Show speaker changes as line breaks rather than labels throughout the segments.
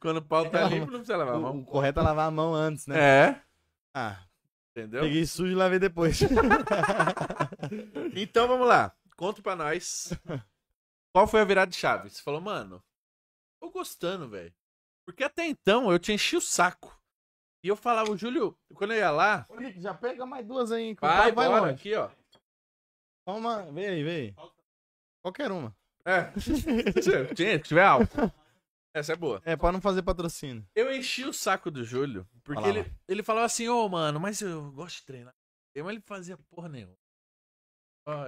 Quando o pau tá é, limpo, não precisa lavar a mão. O correto é
lavar a mão antes, né? É.
Ah. Entendeu? Peguei sujo
e lavei depois. então vamos lá.
Conta pra nós. Qual foi a virada de chave? Você falou, mano, tô gostando, velho. Porque até então eu tinha enchi o saco. E eu falava, o Júlio, quando eu ia lá.
Ô, Rick, já pega mais duas aí, hein? Vai, vai, vai
aqui, ó. Toma, vem aí,
vem aí. Qualquer uma. É. Se tiver alto. Essa é boa. É, pra não fazer patrocínio.
Eu enchi o saco
do Júlio, porque ele,
ele falava assim, ô, oh, mano, mas eu gosto de treinar. Eu Mas ele fazia porra nenhuma.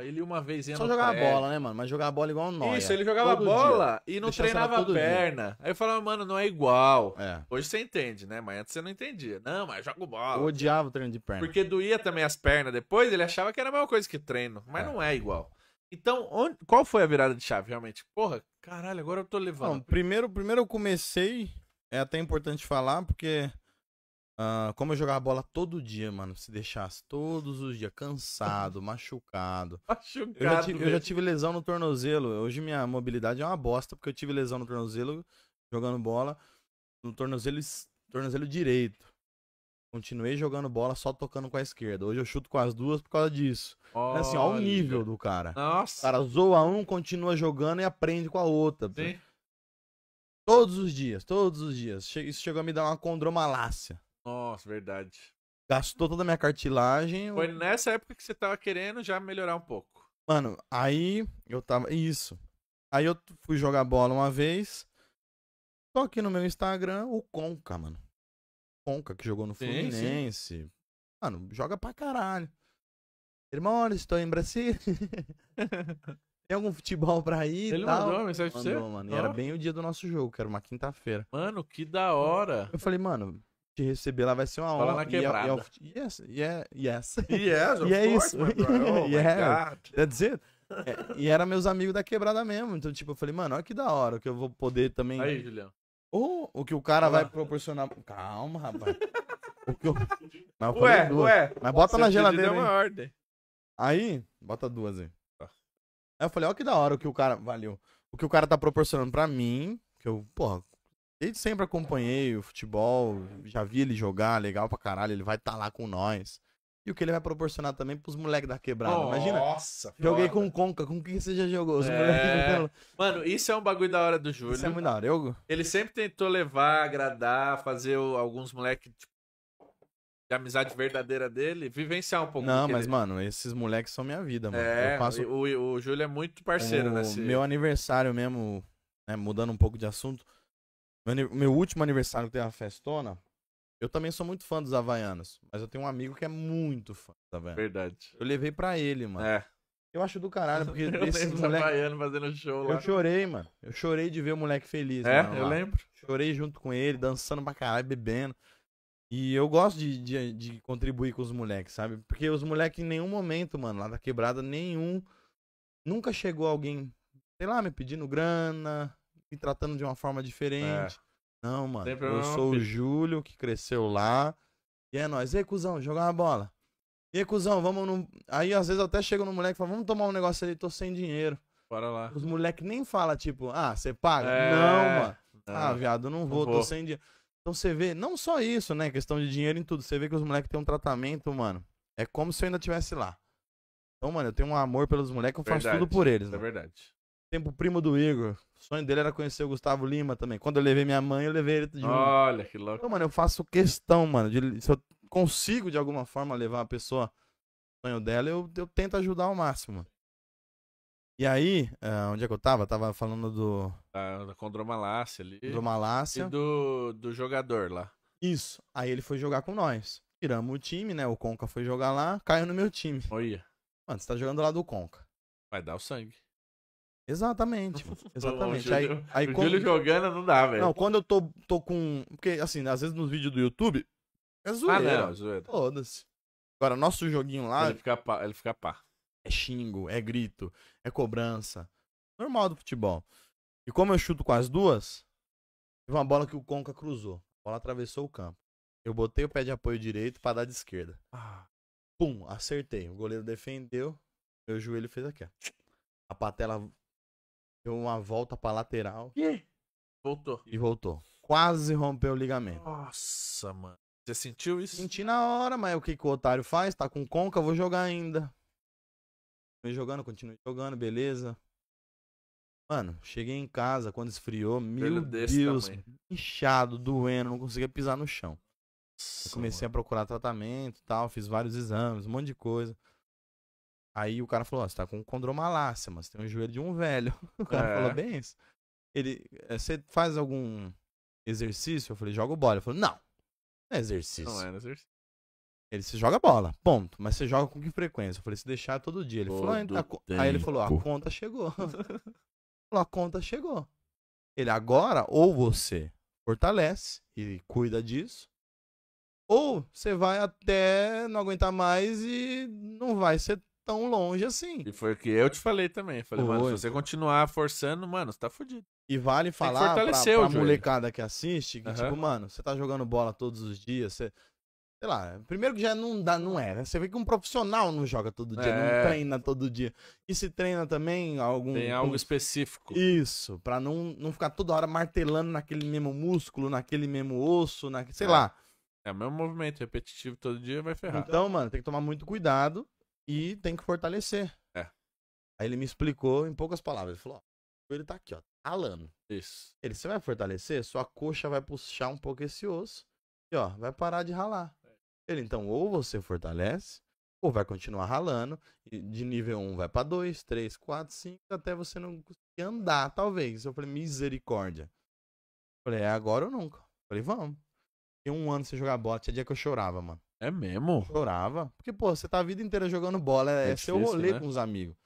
ele uma vez ia Só jogava bola,
né, mano? Mas jogava bola igual um Isso, ele jogava todo bola dia. e não treinava a perna. Dia.
Aí eu falava, mano, não é igual. É. Hoje você entende, né? Mas antes você não entendia. Não, mas eu jogo bola. Eu
odiava o treino de perna.
Porque doía também as pernas. Depois ele achava que era a mesma coisa que treino. Mas é. não é igual.
Então, onde, qual foi a virada de chave, realmente? Porra, caralho, agora eu tô levando. Não, primeiro, primeiro eu comecei, é até importante falar, porque uh, como eu jogava bola todo dia, mano, se deixasse todos os dias cansado, machucado.
Machucado. Eu já, tive, eu já, tive,
lesão no tornozelo. Hoje minha mobilidade é uma bosta, porque eu tive lesão no tornozelo jogando bola, no tornozelo, tornozelo direito. Continuei jogando bola só tocando com a esquerda. Hoje eu chuto com as duas por causa disso. Olha. É assim, ó, o nível do cara. Nossa. O cara zoa um, continua jogando e aprende com a outra. Sim. Todos os dias, todos os dias. Isso chegou a me dar uma condromalácia. Nossa, verdade. Gastou toda a minha cartilagem. Foi
nessa época que você tava querendo já melhorar um pouco.
Mano, aí eu tava. Isso. Aí eu fui jogar bola uma vez. Tô aqui no meu Instagram, o Conca, mano. Conca, que jogou no sim, Fluminense. Sim. Mano, joga pra caralho. Irmão, estou em Brasília. Tem algum futebol pra ir? Ele tal? mandou mas mensagem pra você? mano. E era bem o dia do nosso jogo, que era uma quinta-feira. Mano, que da hora. Eu falei, mano, te receber lá vai ser uma Fala honra. Fala na quebrada. E é, yes, yeah, yes. Yes, e é isso. Oh yeah. That's it. É, e era meus amigos da quebrada mesmo. Então, tipo, eu falei, mano, olha que da hora que eu vou poder também. Aí, Julião. Ou o que o cara vai proporcionar. Calma, rapaz. O que eu... Mas eu ué, duas. ué. Mas bota na geladeira. Deu ordem. Aí, bota duas aí. Aí eu falei, ó que da hora o que o cara. Valeu. O que o cara tá proporcionando pra mim. Que eu, porra, desde sempre acompanhei o futebol. Já vi ele jogar, legal pra caralho. Ele vai estar tá lá com nós. E o que ele vai proporcionar também pros moleques da quebrada. Nossa, Imagina. Nossa, Joguei com Conca. Com quem você já jogou? é...
Mano, isso é um bagulho da hora do Júlio. Isso é muito da hora. Eu... Ele sempre tentou levar, agradar, fazer alguns moleques, tipo, de amizade verdadeira dele, vivenciar um pouco. Não, mas, ele...
mano, esses moleques são minha vida, mano. É, passo...
o, o Júlio é muito parceiro o nesse... Meu
aniversário mesmo, né, mudando um pouco de assunto, meu, meu último aniversário que tem uma festona, eu também sou muito fã dos Havaianos, mas eu tenho um amigo que é muito fã dos Havaianos. Verdade. Eu levei pra ele, mano. É. Eu acho do caralho,
porque eu esse moleque... Havaiano fazendo show lá. Eu
chorei, mano. Eu chorei de ver o moleque feliz. É, mano, eu lá. lembro. Chorei junto com ele, dançando pra caralho, bebendo. E eu gosto de, de, de contribuir com os moleques, sabe? Porque os moleques em nenhum momento, mano, lá da quebrada, nenhum... Nunca chegou alguém, sei lá, me pedindo grana, me tratando de uma forma diferente. É. Não, mano. Tem problema, é eu sou filho. o Júlio, que cresceu lá. E é nóis. Ei, cuzão, jogar uma bola. E cuzão, vamos no. Aí às vezes até chega no moleque e fala, vamos tomar um negócio ali, tô sem dinheiro. Bora lá. Os moleques nem fala, tipo, ah, você paga? É... Não, mano. Não. Ah, viado, não vou, não tô sem dinheiro. Então você vê, não só isso, né? Questão de dinheiro em tudo. Você vê que os moleques têm um tratamento, mano. É como se eu ainda tivesse lá. Então, mano, eu tenho um amor pelos moleques, eu faço verdade, tudo por eles. É verdade tempo primo do Igor. O sonho dele era conhecer o Gustavo Lima também. Quando eu levei minha mãe, eu levei ele de Olha, que louco. Então, mano, eu faço questão, mano. De, se eu consigo, de alguma forma, levar a pessoa sonho dela, eu, eu tento ajudar ao máximo, E aí, uh, onde é que eu tava? Tava falando do. Ah, da Condromalácia ali. Condromalácia. E
do, do jogador lá.
Isso. Aí ele foi jogar com nós. Tiramos o time, né? O Conca foi jogar lá, caiu no meu time. Olha. Mano, você tá jogando lá do Conca.
Vai dar o sangue.
Exatamente. Tá exatamente. aí, aí o quando... Júlio jogando não dá, velho. Não, quando eu tô, tô com. Porque, assim, às vezes nos vídeos do YouTube. É ah, zoeira. Ah, zoeira. Foda-se. Agora, nosso joguinho
lá. Ele fica pá. Ele fica pá.
É xingo, é grito, é cobrança. Normal do futebol. E como eu chuto com as duas, teve uma bola que o Conca cruzou. A bola atravessou o campo. Eu botei o pé de apoio direito para dar de esquerda. Ah. Pum, acertei. O goleiro defendeu. Meu joelho fez aqui. A patela Deu uma volta pra lateral. e Voltou. E voltou. Quase rompeu o ligamento. Nossa, mano. Você sentiu isso? Senti na hora, mas o que, que o otário faz? Tá com conca, vou jogar ainda. Continuei jogando, continuei jogando, beleza. Mano, cheguei em casa quando esfriou, meu Deus, tamanho. inchado, doendo, não conseguia pisar no chão. Nossa, comecei mano. a procurar tratamento e tal, fiz vários exames, um monte de coisa. Aí o cara falou: oh, você tá com condromalácia, mas tem um joelho de um velho. O cara é. falou bem isso. Ele, eh, você faz algum exercício? Eu falei: joga bola. Ele falou: não, não é exercício. É, não é exercício. Ele se joga bola, ponto. Mas você joga com que frequência? Eu falei: se deixar todo dia. Ele todo falou: ah, então, aí ele falou: a conta chegou. falou: a conta chegou. Ele agora, ou você fortalece e cuida disso, ou você vai até não aguentar mais e não vai ser tão longe assim. E foi o que eu te falei
também. Falei, foi. mano, se você continuar forçando, mano, você tá fudido. E vale falar pra, pra molecada
que assiste, que, uhum. tipo, mano, você tá jogando bola todos os dias, você... Sei lá, primeiro que já não dá, não é. Né? Você vê que um profissional não joga todo dia, é. não treina todo dia. E se treina também algum. Tem algo um... específico. Isso, pra não, não ficar toda hora martelando naquele mesmo músculo, naquele mesmo osso, na... sei é. lá.
É o mesmo movimento repetitivo todo dia, vai ferrar. Então,
mano, tem que tomar muito cuidado e tem que fortalecer. É. Aí ele me explicou em poucas palavras. Ele falou: ó, ele tá aqui, ó, ralando. Isso. Ele, você vai fortalecer, sua coxa vai puxar um pouco esse osso e, ó, vai parar de ralar. É. Ele, então, ou você fortalece, ou vai continuar ralando, de nível 1 vai para 2, 3, 4, 5, até você não conseguir andar, talvez. Eu falei, misericórdia. Eu falei, é agora ou nunca? Eu falei, vamos. Tem um ano sem jogar bote é dia que eu chorava, mano. É mesmo? Chorava. Porque, pô, você tá a vida inteira jogando bola, é, é difícil, seu rolê né? com os amigos.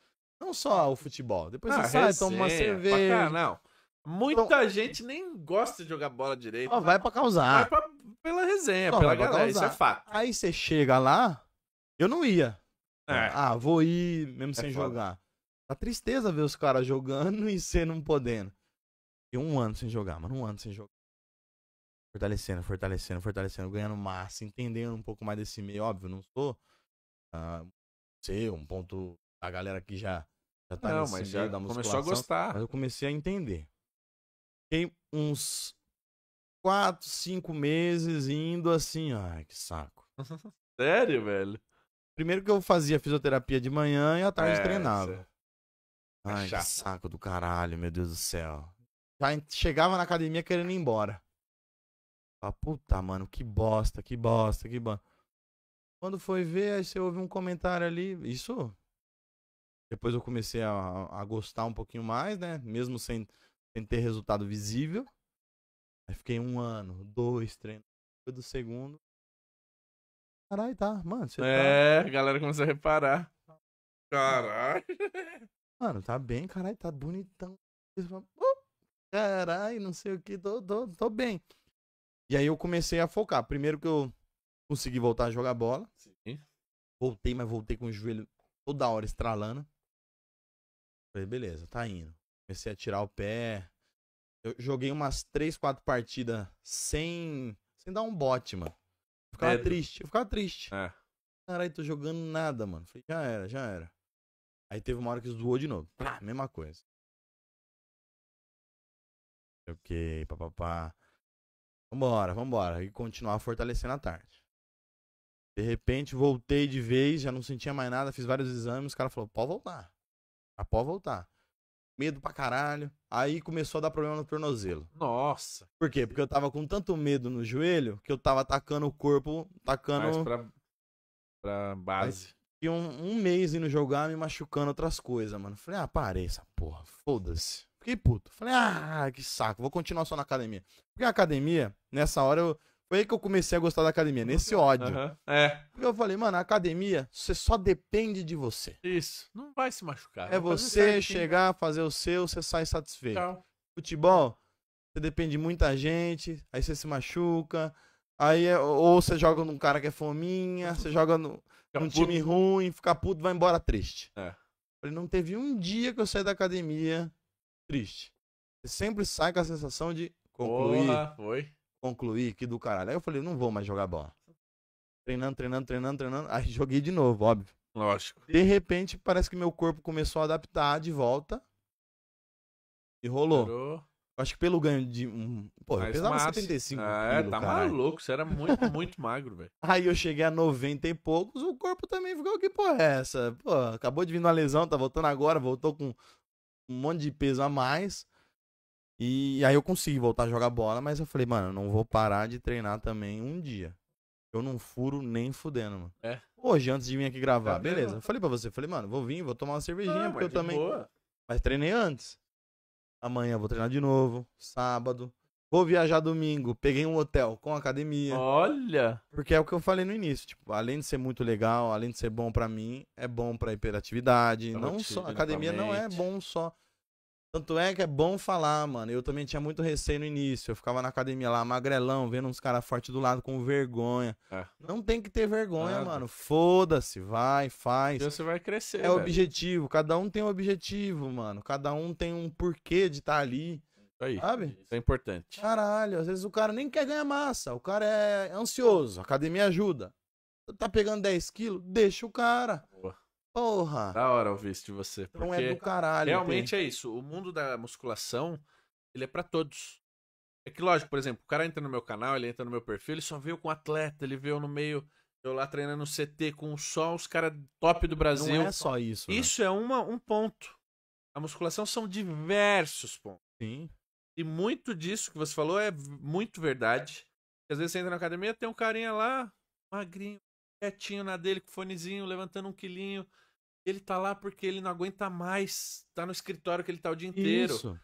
Não só o futebol. Depois ah, você sai, toma uma cerveja. Cá, não.
Muita então, gente nem gosta de jogar bola direito. Ó, né?
vai pra causar. Vai pra,
pela resenha, só pela galera, isso é fato.
Aí você chega lá, eu não ia. É. Ah, vou ir mesmo é sem foda. jogar. Tá tristeza ver os caras jogando e você não podendo. E um ano sem jogar, mano, um ano sem jogar. Fortalecendo, fortalecendo, fortalecendo, ganhando massa, entendendo um pouco mais desse meio. Óbvio, não sou uh, sei, um ponto. A galera que já, já tá não, nesse meio já Começou a gostar. Mas eu comecei a entender. Fiquei uns quatro, cinco meses indo assim, ai, que saco. Sério, velho? Primeiro que eu fazia fisioterapia de manhã e à tarde é, treinava. É ai, que saco do caralho, meu Deus do céu. Já chegava na academia querendo ir embora. Fala, puta, mano, que bosta, que bosta, que bosta. Quando foi ver, aí você ouve um comentário ali. Isso. Depois eu comecei a, a gostar um pouquinho mais, né? Mesmo sem, sem ter resultado visível. Aí fiquei um ano, dois treinos. Foi do segundo. Caralho, tá. Mano, você tá É, tá... a galera começou a reparar. Caralho. Mano, tá bem, caralho, tá bonitão. Caralho, não sei o que, tô, tô, tô bem. E aí eu comecei a focar. Primeiro que eu consegui voltar a jogar bola. Sim. Voltei, mas voltei com o joelho toda hora estralando. Falei, beleza, tá indo. Comecei a tirar o pé. Eu joguei umas 3, 4 partidas sem, sem dar um bote, mano. Eu ficava triste, eu ficava triste. É. Caralho, tô jogando nada, mano. Falei, já era, já era. Aí teve uma hora que zoou de novo. mesma coisa. Ok, papapá. Vambora, vambora. E continuar fortalecendo a tarde. De repente, voltei de vez, já não sentia mais nada, fiz vários exames, o cara falou, pode voltar. Ah, pode voltar. Medo pra caralho. Aí começou a dar problema no tornozelo. Nossa. Por quê? Porque eu tava com tanto medo no joelho que eu tava atacando o corpo, tacando. Mais pra, pra base. E um, um mês indo jogar, me machucando outras coisas, mano. Falei, ah, parei essa porra, foda-se. Fiquei puto. Falei, ah, que saco, vou continuar só na academia. Porque a academia, nessa hora, eu... foi aí que eu comecei a gostar da academia, uhum. nesse ódio. Uhum. É. Porque eu falei, mano, a academia, você só depende de você. Isso,
não vai se machucar. É você chegar,
fazer o seu, você sai satisfeito. Tchau. Futebol, você depende de muita gente, aí você se machuca, aí é, ou você joga num cara que é fominha, você joga no, num time ruim, fica puto, vai embora triste. É. Falei, não teve um dia que eu saí da academia triste. Você sempre sai com a sensação de concluir. Porra, foi. Concluir, que do caralho. Aí eu falei, não vou mais jogar bola. Treinando, treinando, treinando, treinando. Aí joguei de novo, óbvio. Lógico. De repente, parece que meu corpo começou a adaptar de volta. E rolou. Parou. Acho que pelo ganho de um. Pô, eu pesava massa. 75 ah, é, tá caralho. maluco.
Você era muito, muito magro, velho.
Aí eu cheguei a 90 e poucos, o corpo também ficou. Que porra é essa? Pô, acabou de vir uma lesão, tá voltando agora, voltou com um monte de peso a mais. E aí eu consegui voltar a jogar bola, mas eu falei, mano, eu não vou parar de treinar também um dia. Eu não furo nem fudendo, mano. É. Hoje, antes de vir aqui gravar, é beleza. Eu falei pra você, falei, mano, vou vir, vou tomar uma cervejinha, porque eu também. Boa. Mas treinei antes. Amanhã vou treinar de novo, sábado. Vou viajar domingo, peguei um hotel com academia. Olha! Porque é o que eu falei no início, tipo, além de ser muito legal, além de ser bom para mim, é bom para hiperatividade, tá não só academia não é bom só tanto é que é bom falar, mano. Eu também tinha muito receio no início. Eu ficava na academia lá, magrelão, vendo uns caras fortes do lado com vergonha. É. Não tem que ter vergonha, Nada. mano. Foda-se, vai, faz. Então você vai crescer. É velho. objetivo. Cada um tem um objetivo, mano. Cada um tem um porquê de estar tá ali. Tá aí, sabe? Isso é importante. Caralho, às vezes o cara nem quer ganhar massa, o cara é ansioso, a academia ajuda. Tá pegando 10 quilos? Deixa o cara. Boa. Porra.
Da hora ouvir isso de você. Então é do caralho. Realmente tem. é isso. O mundo da musculação, ele é para todos. É que, lógico, por exemplo, o cara entra no meu canal, ele entra no meu perfil, ele só veio com atleta, ele veio no meio, eu lá treinando no CT com só os caras top do Brasil. Não é só isso. Né? Isso né? é uma, um ponto. A musculação são diversos pontos. Sim. E muito disso que você falou é muito verdade. Às vezes você entra na academia, tem um carinha lá, magrinho, quietinho na dele, com fonezinho, levantando um quilinho. Ele tá lá porque ele não aguenta mais. Tá no escritório que ele tá o dia inteiro. Isso.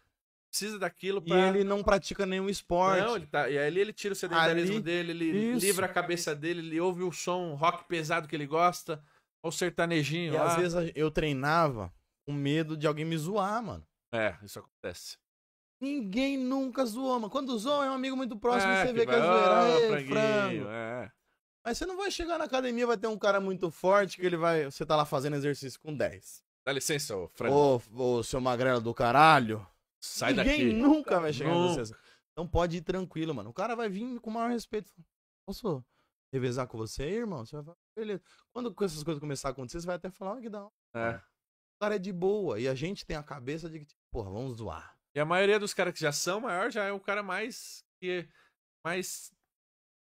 Precisa daquilo pra... E ele
não pratica nenhum esporte. Não, ele
tá... E aí ele tira o sedentarismo Ali... dele, ele Isso. livra a cabeça dele, ele ouve o som rock pesado que ele gosta, ou sertanejinho. E lá. às vezes
eu treinava com medo de alguém me zoar, mano. É, isso acontece. Ninguém nunca zoou, mano. Quando zoa é um amigo muito próximo, é, você que vê vai, que é zoeira. Ei, ah, frango. É. Mas você não vai chegar na academia, vai ter um cara muito forte que ele vai. Você tá lá fazendo exercício com 10. Dá
licença, ô frango.
Ô, ô seu magrelo do caralho. Sai Ninguém daqui. Ninguém nunca vai chegar não. nessa. Então pode ir tranquilo, mano. O cara vai vir com o maior respeito. Posso revezar com você aí, irmão? Você vai falar, beleza. Quando essas coisas começar a acontecer, você vai até falar, olha que dá É. O cara é de boa. E a gente tem a cabeça de que, tipo, porra, vamos zoar.
E a maioria dos caras que já são
maior já é o cara mais
que mais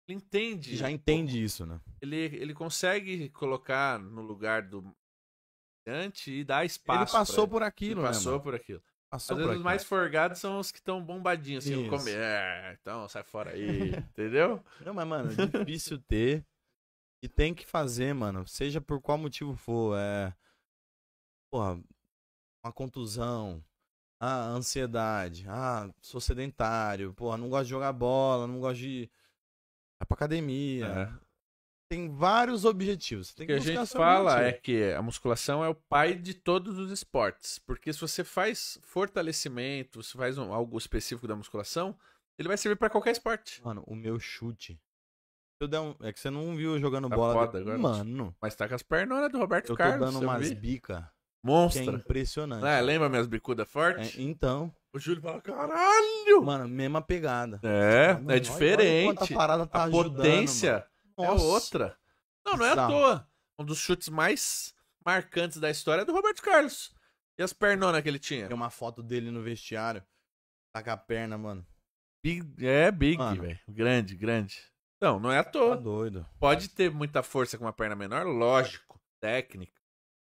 ele entende. Já
entende isso, né?
Ele, ele consegue colocar no lugar do antes e dar espaço. Ele né, passou por aquilo, né, Passou por aquilo.
Passou Às vezes os mais
forgados são os que estão bombadinhos, assim, comer. É, então sai fora aí,
entendeu? Não, mas, mano, é difícil ter. E tem que fazer, mano. Seja por qual motivo for. É. Porra, uma contusão, ah, ansiedade. Ah, sou sedentário. Porra, não gosto de jogar bola, não gosto de. Vai pra academia. É. Tem vários
objetivos. Tem que, que a gente fala é que a musculação é o pai de todos os esportes. Porque se você faz fortalecimento, se faz um, algo específico da musculação, ele vai servir para
qualquer esporte. Mano, o meu chute. Eu der um... É que você não viu jogando tá bola. Foda, agora Mano. Mas tá com as pernas do Roberto eu Carlos. Eu tô dando umas bicas Monstra. Que é impressionante. É, né?
lembra minhas bicudas fortes? É, então.
O Júlio fala, caralho! Mano, mesma pegada. É, mano, é diferente. Olha, olha a, tá a ajudando, potência é
mano. é Nossa. outra. Não, não é Exato. à toa. Um dos chutes mais marcantes da história é do Roberto Carlos. E as pernonas que ele tinha? Tem uma foto dele no vestiário. Tá com a perna, mano. Big, é, big, velho. Grande, grande. Não, não é à tá toa. Tá doido. Pode ter muita força com uma perna menor, lógico. Técnica.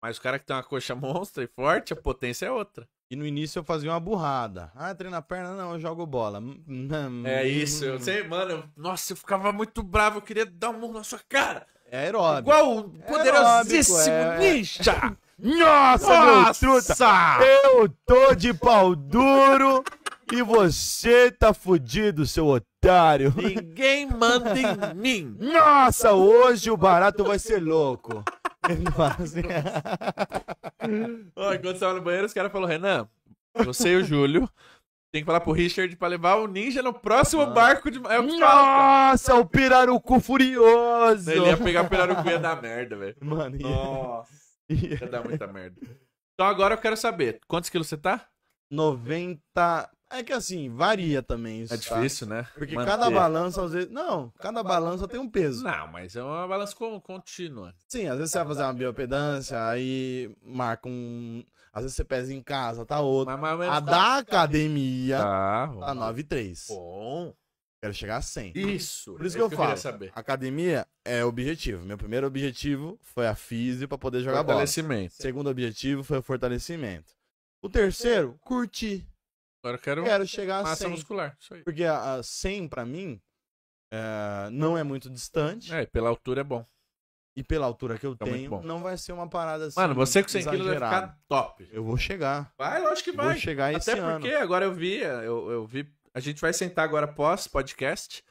Mas o cara que tem uma coxa monstra e forte, a potência é outra.
E no início eu fazia uma burrada. Ah, treina a perna? Não, eu jogo bola. Hum, hum, é hum, isso, eu sei,
mano. Eu, nossa, eu ficava muito bravo, eu queria dar um murro na sua cara.
É aeróbico. Igual o é poderosíssimo é... Ninja. Nossa, nossa, truta! Eu tô de pau duro e você tá fudido, seu otário.
Ninguém manda em
mim. Nossa, hoje o barato vai ser louco.
Ó, enquanto estava no banheiro, os caras falaram, Renan, você e o Júlio. Tem que falar pro Richard pra levar o ninja no próximo ah. barco
de. É o Nossa, o pirarucu furioso! Ele ia pegar o pirarucu e ia
dar merda, velho. Mano, e- Nossa, ia dar muita merda. Então agora eu quero saber, quantos
quilos você tá? 90. É que assim, varia também isso. É tá? difícil, né? Porque Manter. cada é. balança, às vezes. Não, cada balança tem um peso. Não, mas é uma balança contínua. Sim, às vezes você vai fazer uma biopedância, aí marca um. Às vezes você pesa em casa, tá outro. Mas, mas, a tá. da academia tá, tá 9,3. Bom. Quero chegar a 100. Isso. Por isso é que, que eu, falo. Saber. Academia é objetivo. Meu primeiro objetivo foi a física para poder jogar fortalecimento. bola. Fortalecimento. Segundo objetivo foi o fortalecimento. O terceiro, curtir. Agora eu quero, quero chegar a massa 100, muscular. Isso aí. Porque a, a 100, para mim, é, não é muito distante. É, pela altura é bom. E pela altura que eu é tenho, não vai ser uma parada assim. Mano, você com 100 quilos vai ficar top. Eu vou chegar. Vai, lógico que vai. Vou chegar Até esse Até porque
ano. agora eu vi, eu, eu vi. A gente vai sentar agora pós podcast.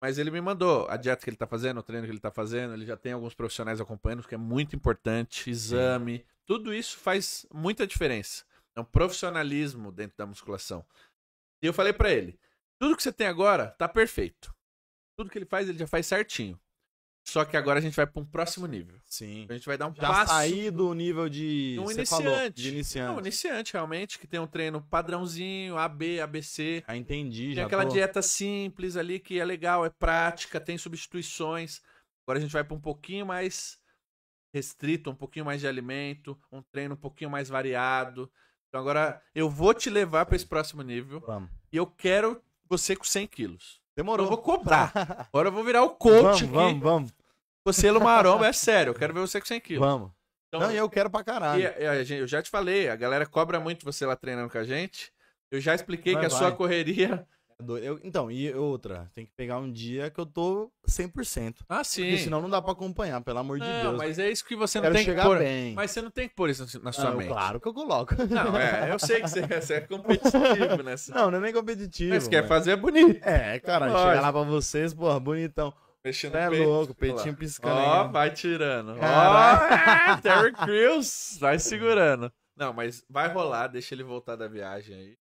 Mas ele me mandou a dieta que ele tá fazendo, o treino que ele tá fazendo. Ele já tem alguns profissionais acompanhando, que é muito importante. Exame. Sim. Tudo isso faz muita diferença. É um profissionalismo dentro da musculação. E eu falei para ele: tudo que você tem agora tá perfeito. Tudo que ele faz, ele já faz certinho. Só que agora a gente vai para um próximo
nível. Sim. A gente vai dar um
já passo. sair
do nível de. Um iniciante. Falou, de iniciante. iniciante,
realmente, que tem um treino padrãozinho, AB, ABC. Ah, entendi, tem já. Tem aquela tô... dieta simples ali que é legal, é prática, tem substituições. Agora a gente vai para um pouquinho mais restrito, um pouquinho mais de alimento, um treino um pouquinho mais variado. Então agora eu vou te levar para esse próximo nível. Vamos. E eu quero você com 100 quilos. Demorou. Eu vou cobrar. Agora eu vou virar o coach. Vamos, aqui. vamos, vamos. Você, Lumaromba, é sério. Eu quero ver você com 100 quilos. Vamos. Então, Não,
eu quero pra caralho.
E, eu já te falei, a galera cobra muito você lá treinando com a gente. Eu já expliquei vai, que a vai. sua correria
eu, então, e outra, tem que pegar um dia que eu tô 100%. Ah, sim. Porque senão não dá pra acompanhar, pelo amor não, de Deus. mas é isso que você não Quero tem chegar que pôr. Bem.
Mas você não tem que pôr isso na sua ah, mente. Claro
que eu coloco. Não, é, eu sei que você, você é
competitivo nessa. Né?
Não, não é nem competitivo. Mas, mas... quer fazer é bonito. É, cara, chegar lá pra vocês, porra, bonitão. Mexendo é peito, louco, peitinho lá. piscando. Ó, oh, vai
tirando. Ó, oh, Terry Crews, vai segurando. Não, mas vai rolar, deixa ele voltar da viagem aí.